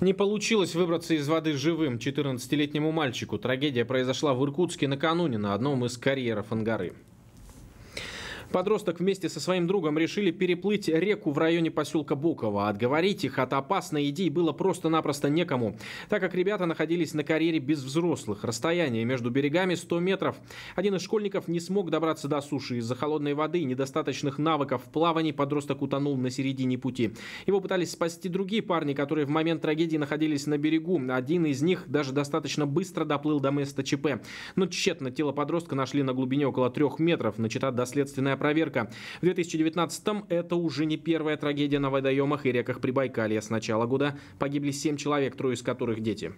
Не получилось выбраться из воды живым 14-летнему мальчику. Трагедия произошла в Иркутске накануне на одном из карьеров Ангары. Подросток вместе со своим другом решили переплыть реку в районе поселка Буково. Отговорить их от опасной идеи было просто-напросто некому, так как ребята находились на карьере без взрослых. Расстояние между берегами 100 метров. Один из школьников не смог добраться до суши. Из-за холодной воды и недостаточных навыков в плавании подросток утонул на середине пути. Его пытались спасти другие парни, которые в момент трагедии находились на берегу. Один из них даже достаточно быстро доплыл до места ЧП. Но тщетно тело подростка нашли на глубине около трех метров. Начата доследственная проверка. В 2019-м это уже не первая трагедия на водоемах и реках Прибайкалья. С начала года погибли 7 человек, трое из которых дети.